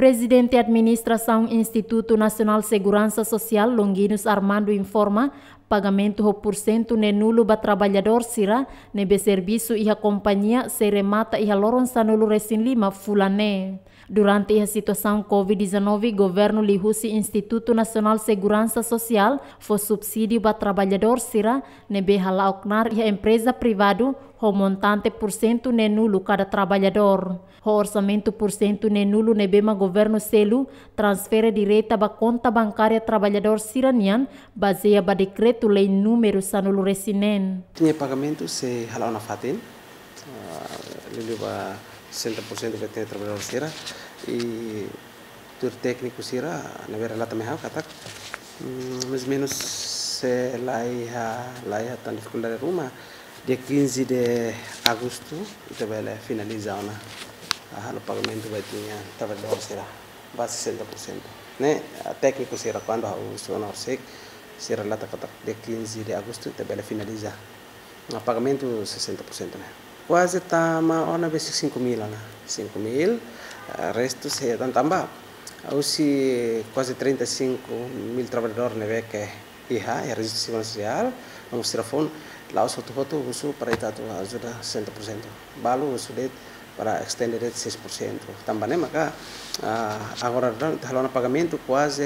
Presidente Administração Instituto Nacional Segurança Social, Longinus Armando, informa pagamento por cento ne nulo ba trabalhador sira nebe serviço iha companhia se remata iha loron nulo resin lima fulané. Durante a situação Covid-19, governo lihusi Instituto Nacional Segurança Social for subsídio para trabalhador sira nebe halaoknar iha empresa privado ho montante por cento ne nulo cada trabalhador. Ho orçamento por cento ne nulo nebema governo selu transfere direta ba conta bancária trabalhador siranian baseia ba decreto proiectului Numărul Sanul Resinen. Tinha pagamento se halau na fatin, uh, leva 100% que tem trabalhador sira e tur técnico sira, na vera lá também há catak, mais mm, menos se lá lá tan dificuldade ruma, de 15 de agosto, ita bela finalizar na halo pagamento vai tinha trabalhador sira, base 60%. Né? Técnico sira quando o senhor não sei se relata que de 15 de agosto tabela finaliza o pagamento 60% né quase está uma vez 5 mil né 5 mil resto se dan tambah quase 35 mil trabalhadores né que IHA a resistência social vamos telefone lá o outros voto, uso para estar ajuda 100% balu uso de para extender 6%. Também, mas agora está no pagamento quase,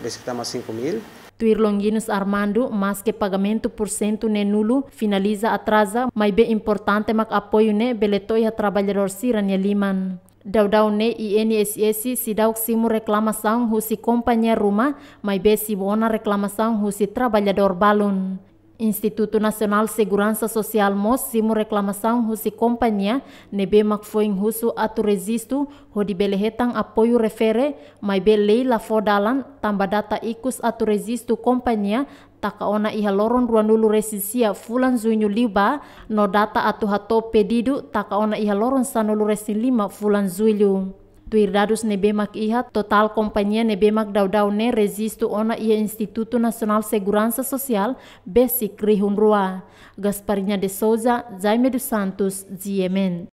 vê se está mais 5 mil, Tuirlonguinus Armando, mas que pagamento por cento ne nulo, finaliza atrasa, mai be importante mac apoio ne beletoia trabalhador Siran Yaliman. Daudau ne INSS sidauk simu reclamação husi kompanya rumah, be si bona reclamação husi trabalhador balon. Instituto Nacional Segurança Social MOS simu reclamação husi companhia nebe makfoin husu atu resistu di belehetang apoio refere mai be la fodalan tamba data ikus atu resistu companhia taka ona iha loron ruanulu resisia fulan zunyu liba no data atu hato pedidu taka ona iha loron sanulu resi lima fulan zuilu. Duirdados nebemak iha, total companhia nebemak daudau ne resisto ona ia Instituto Nacional Segurança Social, Bessic Rihunrua. Gasparinya de Souza, Jaime dos Santos, Ziemen.